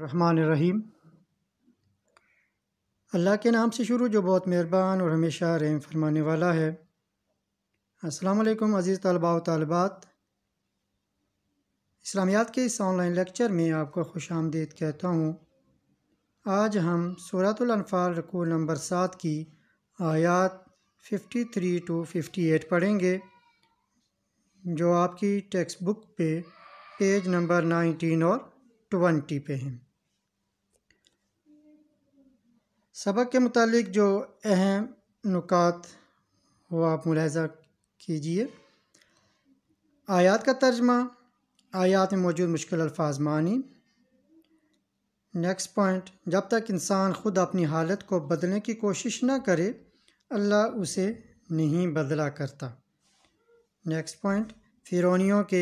रहीम अल्लाह के नाम से शुरू जो बहुत मेहरबान और हमेशा रहम फरमाने वाला है अस्सलाम वालेकुम अज़ीज़ तलबा तलबात इस्लामियात के इस ऑनलाइन लेक्चर में आपको खुश आमदीद कहता हूँ आज हम सूरतलफाल रकू नंबर सात की आयात 53 टू 58 पढ़ेंगे जो आपकी टेक्स्ट बुक पे पेज नंबर 19 और 20 पे हैं सबक के मुतालिक जो अहम नुकात वो आप मुलाजा कीजिए आयात का तर्जमा आयात में मौजूद मुश्किल अल्फाज मानी नेक्स्ट पॉइंट जब तक इंसान ख़ुद अपनी हालत को बदलने की कोशिश ना करे अल्लाह उसे नहीं बदला करता नेक्स्ट पॉइंट फिरौनियों के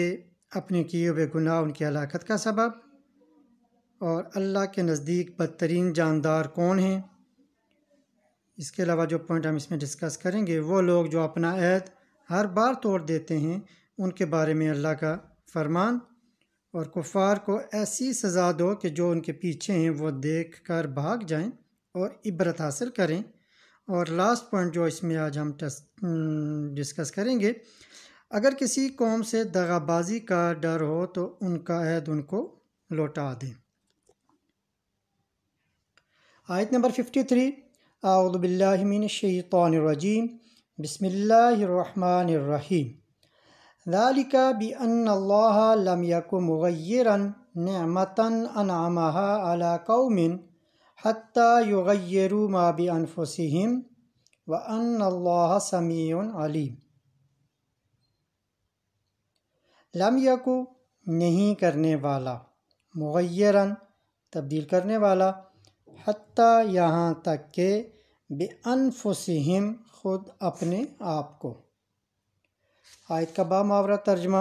अपने किए हुए गुनाह उनकी हलाकत का सबब और अल्लाह के नज़दीक बदतरीन जानदार कौन हैं इसके अलावा जो पॉइंट हम इसमें डिस्कस करेंगे वो लोग जो अपना ऐद हर बार तोड़ देते हैं उनके बारे में अल्लाह का फरमान और कुफार को ऐसी सज़ा दो कि जो उनके पीछे हैं वो देख कर भाग जाएँ और इबरत हासिल करें और लास्ट पॉइंट जो इसमें आज हम डिस्कस हम्म, करेंगे अगर किसी कौम से दगाबाजी का डर हो तो उनका ऐद उनको लौटा दें आयत नंबर फिफ्टी थ्री आउदबिल्लिमिनशैतरजीम बसमीम ذلك بأن الله لم يكن مغيرا نعمة أنعمها على قوم حتى يغيروا ما بأنفسهم وأن الله سميع عليم लम यकु नहीं करने वाला मुगैरन तब्दील करने वाला हती यहाँ तक के बेअनफुसम ख़ुद अपने आप को आयत का बा मुआवरा तर्जमा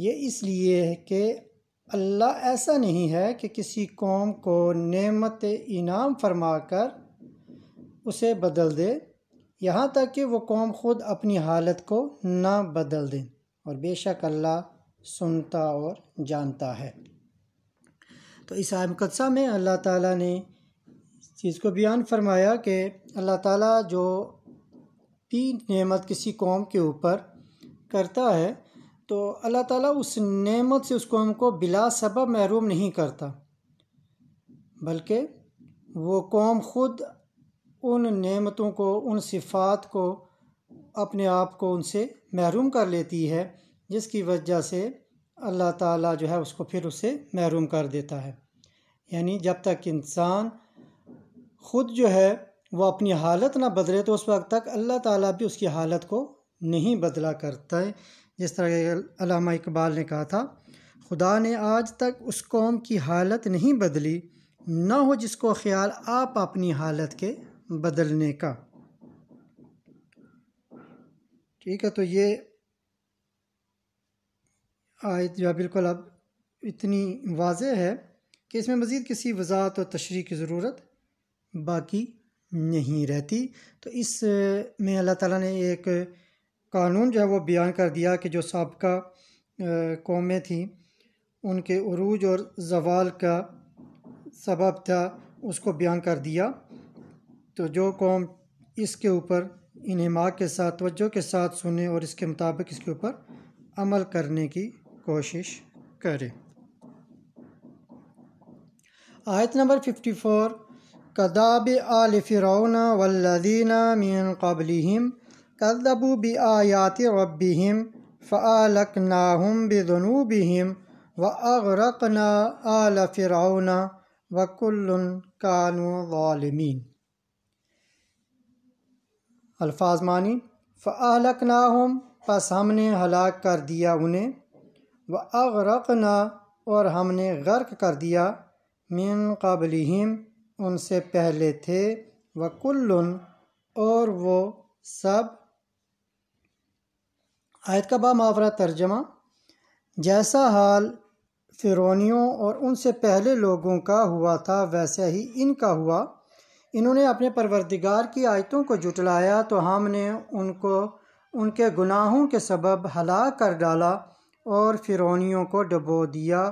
ये इसलिए है कि अल्लाह ऐसा नहीं है कि किसी कौम को नमत इनाम फरमा कर उसे बदल दे यहाँ तक कि वो कौम ख़ुद अपनी हालत को ना बदल दे और बेशक अल्लाह सुनता और जानता है तो इस आय मुकदसा में अल्लाह ताला ने चीज़ को बयान फरमाया कि अल्लाह ताला जो ती नेमत किसी कौम के ऊपर करता है तो अल्लाह ताला उस नेमत से उस कौम को बिला सबब महरूम नहीं करता बल्कि वो कौम ख़ुद उन नेमतों को उन सिफात को अपने आप को उनसे महरूम कर लेती है जिसकी वजह से अल्लाह ताला जो है उसको फिर उससे महरूम कर देता है यानी जब तक इंसान ख़ुद जो है वह अपनी हालत ना बदले तो उस वक्त तक अल्लाह ताला भी उसकी हालत को नहीं बदला करता है जिस तरह अलामा इकबाल ने कहा था खुदा ने आज तक उस कौम की हालत नहीं बदली ना हो जिसको ख्याल आप अपनी हालत के बदलने का ठीक है तो ये आयत जो बिल्कुल अब इतनी वाज है कि इसमें मज़ीद किसी वजाहत और तशरी की ज़रूरत बाकी नहीं रहती तो इस में अल्लाह ताला ने एक कानून जो है वो बयान कर दिया कि जो सबका कौमें थी उनके उरूज और जवाल का सबब था उसको बयान कर दिया तो जो कौम इसके ऊपर इनमाक के साथ तोज्जो के साथ सुने और इसके मुताबिक इसके ऊपर अमल करने की कोशिश करे आयत नंबर फिफ्टी फोर कदाब आल फ़िरौन वल्लिन मिन कदबु कदबू आयात रबीम फ़ालक नाहम बनुबीम व अगरकन आल फ़िरौन वकुल्लन कानू ालमीन अल्फाज मानी फ़ालक नाहम बस हमने हलाक कर दिया उन्हें व अगरकना और हमने गर्क कर दिया मिन कबलम उनसे पहले थे वकुल्लुन और वो सब आयत का बा तर्जमा जैसा हाल फिरौनियों और उनसे पहले लोगों का हुआ था वैसा ही इनका हुआ इन्होंने अपने परवरदिगार की आयतों को जुटलाया तो हमने उनको उनके गुनाहों के सबब हला कर डाला और फिरौनियों को डबो दिया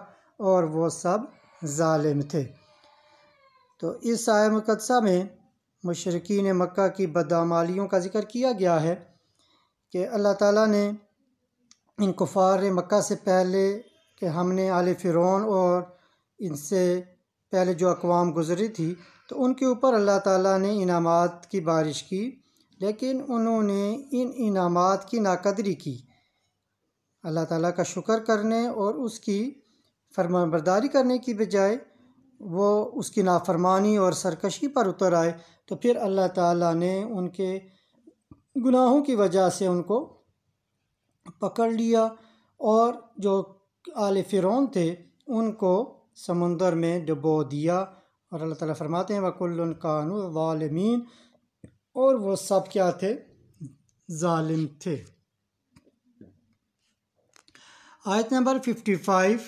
और वो सब ालिम थे तो इस आय मुकदसा में मशरकिन मक्का की बदामालियों का जिक्र किया गया है कि अल्लाह ताला ने इन कुफार मक्का से पहले कि हमने आल फ़िरौन और इनसे पहले जो अकवाम गुजरी थी तो उनके ऊपर अल्लाह ताला ने इनामात की बारिश की लेकिन उन्होंने इन इनामात की नाकदरी की अल्लाह ताला का शुक्र करने और उसकी फरमाबरदारी करने की बजाय वो उसकी नाफरमानी और सरकशी पर उतर आए तो फिर अल्लाह ताला ने उनके गुनाहों की वजह से उनको पकड़ लिया और जो आल फ़िरौन थे उनको समंदर में डुबो दिया और अल्लाह ताला फरमाते हैं वकुल्ल कानू और वो सब क्या थे जालिम थे आयत नंबर फिफ्टी फाइव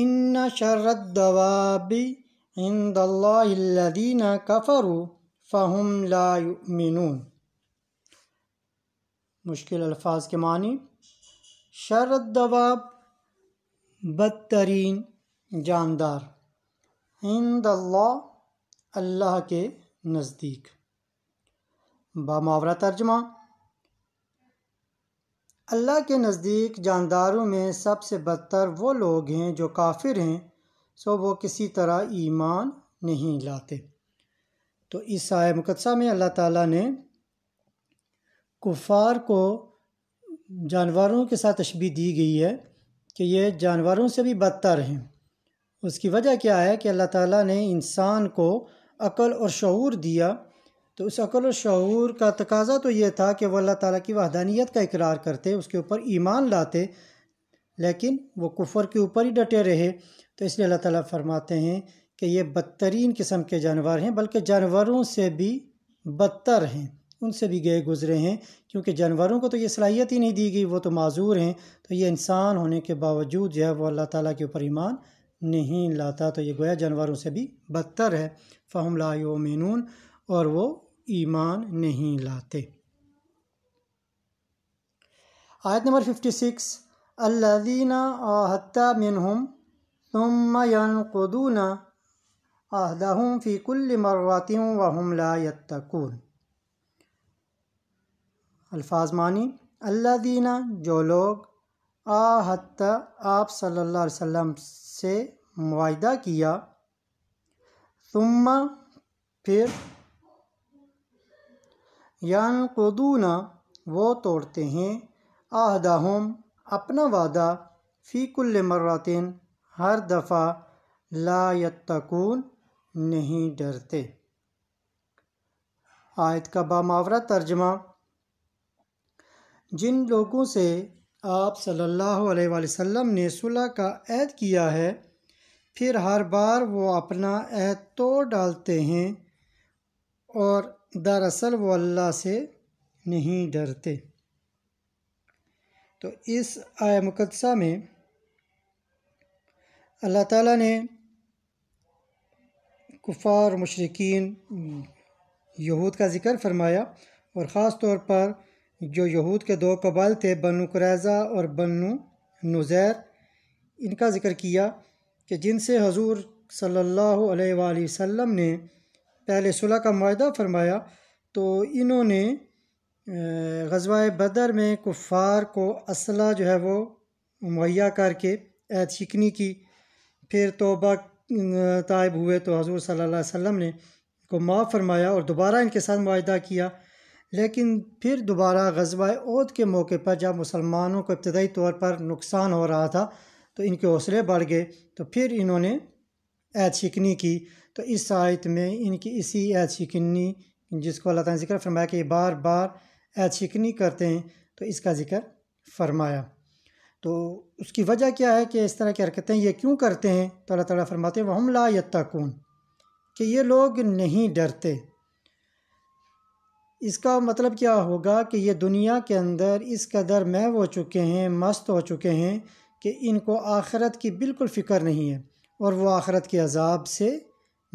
इन शरदवाबी इंदीन कफरू फ़हम लामिन मुश्किल अल्फाज के मानी शरदवाब बदतरीन जानदार इंदल्ला अल्लाह के नज़दीक बामावरा तर्जमा अल्लाह के नज़दीक जानदारों में सबसे बदतर वो लोग हैं जो काफिर हैं सो वो किसी तरह ईमान नहीं लाते तो इस आय मुकदसा में अल्लाह ताला ने कुफार को जानवरों के साथ तशबी दी गई है कि ये जानवरों से भी बदतर हैं उसकी वजह क्या है कि अल्लाह ताला ने इंसान को अक़ल और शूर दिया तो इस अकल शूर का तकाजा तो ये था कि वह अल्लाह ताली की वहदानियत का इकरार करते उसके ऊपर ईमान लाते लेकिन वह कुफर के ऊपर ही डटे रहे तो इसलिए अल्लाह ताली फरमाते हैं कि ये बदतरीन किस्म के जानवर हैं बल्कि जानवरों से भी बदतर हैं उनसे भी गए गुजरे हैं क्योंकि जानवरों को तो ये सलाहियत ही नहीं दी गई वो तो माजूर हैं तो ये इंसान होने के बावजूद जो है वो अल्लाह ताला के ऊपर ईमान नहीं लाता तो ये गोया जानवरों से भी बदतर है फ़हम मेनून और वो ईमान नहीं लाते आयत नंबर फिफ्टी सिक्स अल्लादीना आहत्ता मिनहुम तुमयनकुदूना आहदहम फ़ीकुल्ल मरवातियों वहम लायतकून अल्फाज मानी अल्लादीना जो लोग आहत आप सल्लल्लाहु अलैहि वसल्लम से मुआदा किया तुम फिर यान कदूना वो तोड़ते हैं हम अपना वादा फ़ीकुल्ल मर्रातिन हर दफ़ा लायतकून नहीं डरते आयत का बामावरा तर्जमा जिन लोगों से आप सल्लल्लाहु अलैहि वसल्लम ने सुलह का अहद किया है फिर हर बार वो अपना अहद तोड़ डालते हैं और दरअसल वो अल्लाह से नहीं डरते तो इस आय मुकदसा में अल्लाह ताला ने कुफार मशरकिन यहूद का ज़िक्र फरमाया और ख़ास तौर पर जो यहूद के दो कबाल थे बनु क्रैज़ा और बनु नज़ैर इनका ज़िक्र किया कि जिनसे हजूर सल्लल्लाहु अलैहि वसल्लम ने पहले सुलह का माह फरमाया तो इन्होंने गजवा बदर में कुफ़ार को असला जो है वो मुहैया करके ऐत शिकनी की फिर तोबा तायब हुए तो हजूर सल्ला वम ने को माफ़ फरमाया और दोबारा इनके साथ माह किया लेकिन फिर दोबारा गजवा के मौके पर जब मुसलमानों को इब्तदाई तौर पर नुकसान हो रहा था तो इनके हौसले बढ़ गए तो फिर इन्होंने ऐत शिकनी की तो इस आयत में इनकी इसी ऐत शिकनी जिसको अल्लाह ताला ने जिक्र फरमाया कि बार बार ऐत शिकनी करते हैं तो इसका जिक्र फरमाया तो उसकी वजह क्या है कि इस तरह की हरकतें ये क्यों करते हैं तो अल्लाह ताला फरमाते हैं वहम ला यत्ताकून कि ये लोग नहीं डरते इसका मतलब क्या होगा कि ये दुनिया के अंदर इस कदर महव हो चुके हैं मस्त हो चुके हैं कि इनको आखरत की बिल्कुल फ़िक्र नहीं है और वो आखरत के अजाब से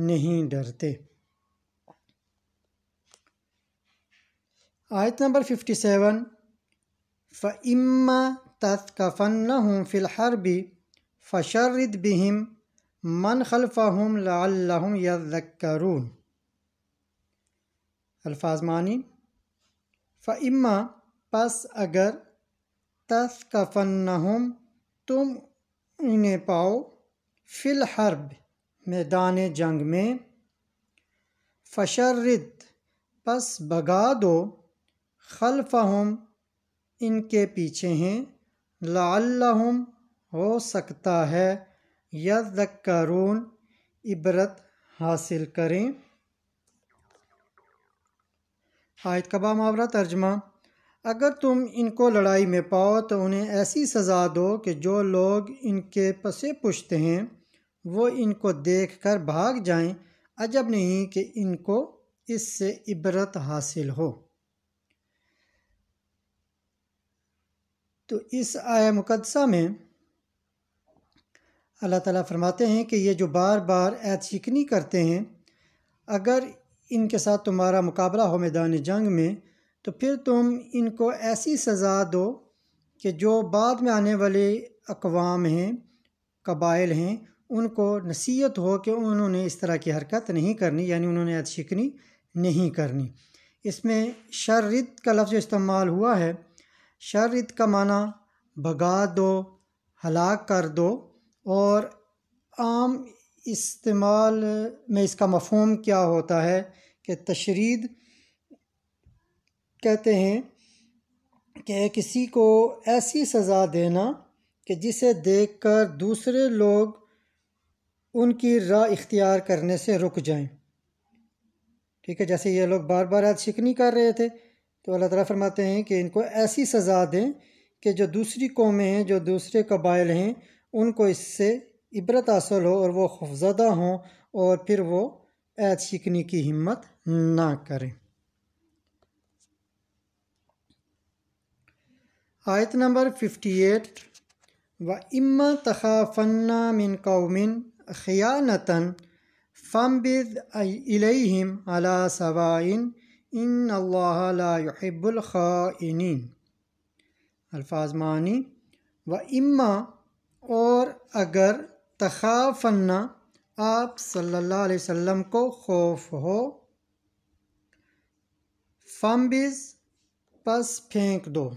नहीं डरते आयत नंबर फिफ्टी सेवन फ़िम्मा तस्कफ़न फ़िलहर भी फ़शरद बिहिम मन खलफ़हम लाम यज़क्करून अल्फाजमानी फ़िम्मा पस अगर तस्कफ़न तुम उन्हें पाओ फ़िल हर्ब मैदान जंग में फशर्रित पस भगा दो हम इनके पीछे हैं लाल्लहुम हो सकता है यजक्रून इबरत हासिल करें आयत कबा मावरा तर्जमा अगर तुम इनको लड़ाई में पाओ तो उन्हें ऐसी सज़ा दो कि जो लोग इनके पसे पुछते हैं वो इनको देखकर भाग जाएं अजब नहीं कि इनको इससे इबरत हासिल हो तो इस आया मुकदसा में अल्लाह ताला फरमाते हैं कि ये जो बार बार ऐत शिकनी करते हैं अगर इनके साथ तुम्हारा मुकाबला हो मैदान जंग में तो फिर तुम इनको ऐसी सज़ा दो कि जो बाद में आने वाले अकवाम हैं कबाइल हैं उनको नसीहत हो कि उन्होंने इस तरह की हरकत नहीं करनी यानी उन्होंने अद शिकनी नहीं करनी इसमें शर्रिद का लफ्ज़ इस्तेमाल हुआ है शर्रिद का माना भगा दो हलाक कर दो और आम इस्तेमाल में इसका मफहम क्या होता है कि तशरीद कहते हैं कि किसी को ऐसी सज़ा देना कि जिसे देखकर दूसरे लोग उनकी राह इख्तियार करने से रुक जाएं ठीक है जैसे ये लोग बार बार आज शिकनी कर रहे थे तो अल्लाह ताला फरमाते हैं कि इनको ऐसी सज़ा दें कि जो दूसरी कौमें हैं जो दूसरे कबाइल हैं उनको इससे इबरत हासिल हो और वो खौफजदा हों और फिर वो ऐत सीखने की हिम्मत ना करें आयत नंबर फिफ्टी एट व इम तखा फन्ना मिन कौमिन خيانة فانبذ إليهم على سواء إن الله لا يحب الخائنين الفاظ معنی و اما اور اگر تخافنا آپ صلی اللہ علیہ وسلم کو خوف ہو فمبز پس پھینک دو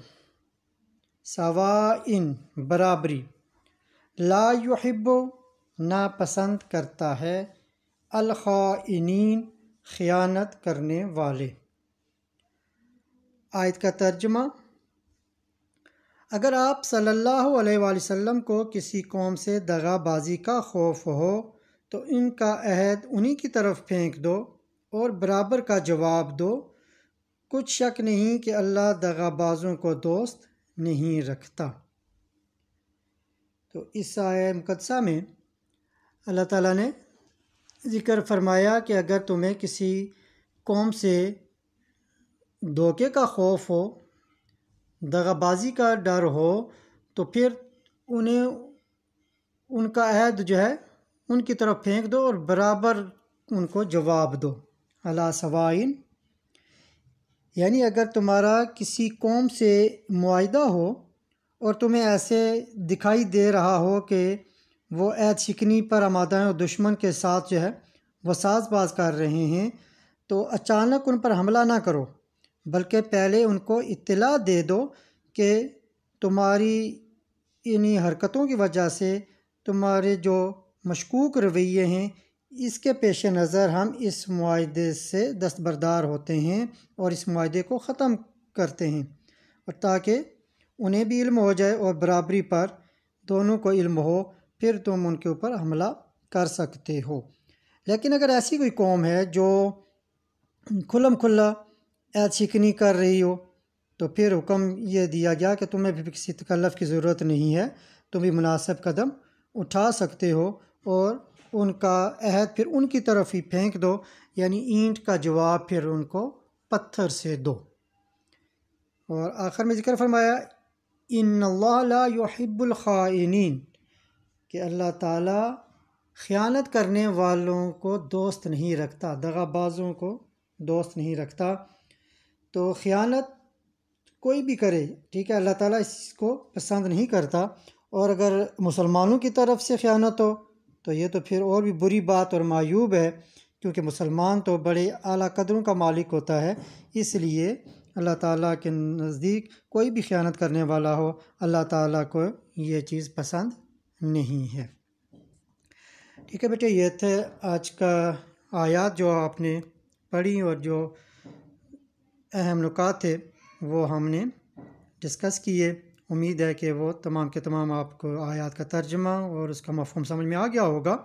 سوائن برابری لا یحب नापसंद करता है अलखाइनिन ख़ियानत करने वाले आयत का तर्जमा अगर आप सल्लल्लाहु अलैहि वसल्लम को किसी कौम से दगाबाजी का खौफ हो तो इनका अहद उन्हीं की तरफ फेंक दो और बराबर का जवाब दो कुछ शक नहीं कि अल्लाह दगाबाजों को दोस्त नहीं रखता तो इस आय मुकदसा में अल्लाह ताला ने ज़िक्र फरमाया कि अगर तुम्हें किसी कौम से धोखे का खौफ हो दगाबाजी का डर हो तो फिर उन्हें उनका अहद जो है उनकी तरफ फेंक दो और बराबर उनको जवाब दो अला सवाइन यानी अगर तुम्हारा किसी कौम से माहा हो और तुम्हें ऐसे दिखाई दे रहा हो कि वो ऐत शिकनी पर आमादा और दुश्मन के साथ जो है वह साजबाज कर रहे हैं तो अचानक उन पर हमला ना करो बल्कि पहले उनको इतला दे दो कि तुम्हारी इन्हीं हरकतों की वजह से तुम्हारे जो मशकूक रवैये हैं इसके पेश नज़र हम इस माहे से दस्तबरदार होते हैं और इस माहे को ख़त्म करते हैं और ताकि उन्हें भी इल्म हो जाए और बराबरी पर दोनों को इल्म हो फिर तुम उनके ऊपर हमला कर सकते हो लेकिन अगर ऐसी कोई कौम है जो खुलम खुला ऐशिकनी कर रही हो तो फिर हुक्म ये दिया गया कि तुम्हें भी किसी तकल्फ़ की ज़रूरत नहीं है तुम भी मुनासिब कदम उठा सकते हो और उनका अहद फिर उनकी तरफ ही फेंक दो यानी ईंट का जवाब फिर उनको पत्थर से दो और आखिर में जिक्र फरमाया इन ला युहिब्बुल ख़ाइनीन कि अल्लाह ताला ख़यानत करने वालों को दोस्त नहीं रखता दगाबाजों को दोस्त नहीं रखता तो ख़यानत कोई भी करे ठीक है अल्लाह ताला इसको पसंद नहीं करता और अगर मुसलमानों की तरफ से ख़यानत हो तो ये तो फिर और भी बुरी बात और मायूब है क्योंकि मुसलमान तो बड़े अली कदरों का मालिक होता है इसलिए अल्लाह ताला के नज़दीक कोई भी ख़यानत करने वाला हो अल्लाह ताला को ये चीज़ पसंद नहीं है ठीक है बेटे यह थे आज का आयात जो आपने पढ़ी और जो अहम नुकात थे वो हमने डिस्कस किए उम्मीद है कि वो तमाम के तमाम आपको आयात का तर्जमा और उसका मफहम समझ में आ गया होगा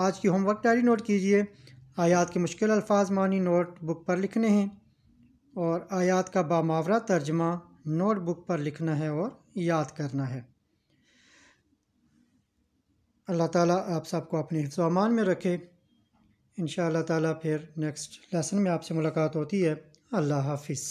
आज की होमवर्क डायरी नोट कीजिए आयात के मुश्किल अल्फाज मानी नोट बुक पर लिखने हैं और आयात का बामावरा तर्जमा नोट बुक पर लिखना है और याद करना है अल्लाह ताला आप सबको अपने हिफ्जमान में रखे इन ताला फिर नेक्स्ट लेसन में आपसे मुलाकात होती है अल्लाह हाफिज़